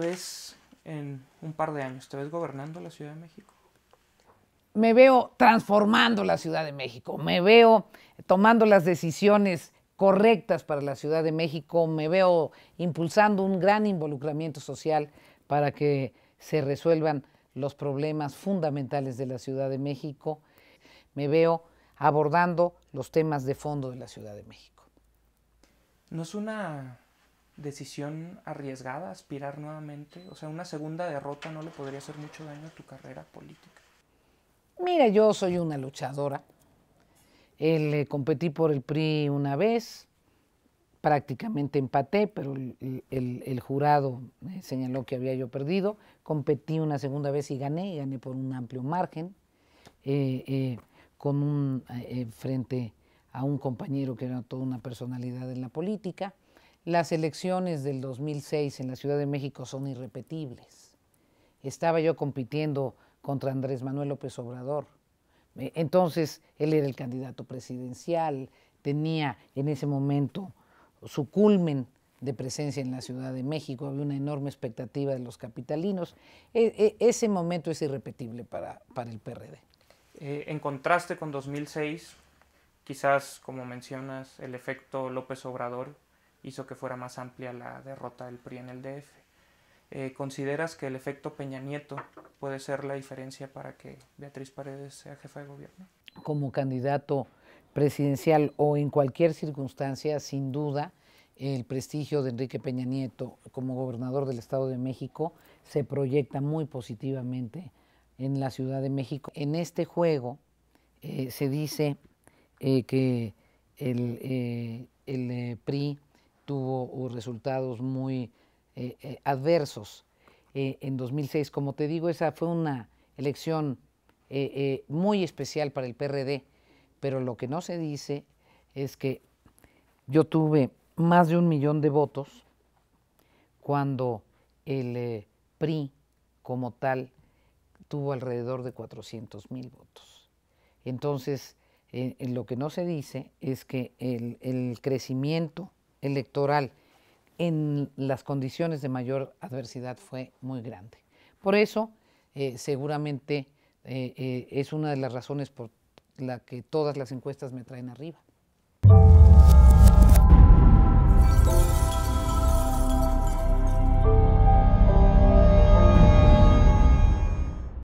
te ves en un par de años? ¿Te ves gobernando la Ciudad de México? Me veo transformando la Ciudad de México, me veo tomando las decisiones correctas para la Ciudad de México, me veo impulsando un gran involucramiento social para que se resuelvan los problemas fundamentales de la Ciudad de México, me veo abordando los temas de fondo de la Ciudad de México. No es una decisión arriesgada, aspirar nuevamente? O sea, una segunda derrota no le podría hacer mucho daño a tu carrera política. Mira, yo soy una luchadora. El, eh, competí por el PRI una vez, prácticamente empaté, pero el, jurado eh, señaló que había yo perdido. Competí una segunda vez y gané, y gané por un amplio margen, eh, con un, frente a un compañero que era toda una personalidad en la política. Las elecciones del 2006 en la Ciudad de México son irrepetibles. Estaba yo compitiendo contra Andrés Manuel López Obrador. Entonces, él era el candidato presidencial, tenía en ese momento su culmen de presencia en la Ciudad de México, había una enorme expectativa de los capitalinos. E, e, ese momento es irrepetible para, el PRD. Eh, en contraste con 2006, quizás, como mencionas, el efecto López Obrador hizo que fuera más amplia la derrota del PRI en el DF. Eh, ¿Consideras que el efecto Peña Nieto puede ser la diferencia para que Beatriz Paredes sea jefa de gobierno? Como candidato presidencial o en cualquier circunstancia, sin duda, el prestigio de Enrique Peña Nieto como gobernador del Estado de México se proyecta muy positivamente en la Ciudad de México. En este juego eh, se dice eh, que el, el PRI tuvo uh, resultados muy eh, eh, adversos. Eh, en 2006, como te digo, esa fue una elección muy especial para el PRD, pero lo que no se dice es que yo tuve más de un millón de votos cuando el PRI como tal tuvo alrededor de 400 mil votos. Entonces, lo que no se dice es que el, crecimiento electoral en las condiciones de mayor adversidad fue muy grande. Por eso, eh, seguramente eh, eh, es una de las razones por la que todas las encuestas me traen arriba.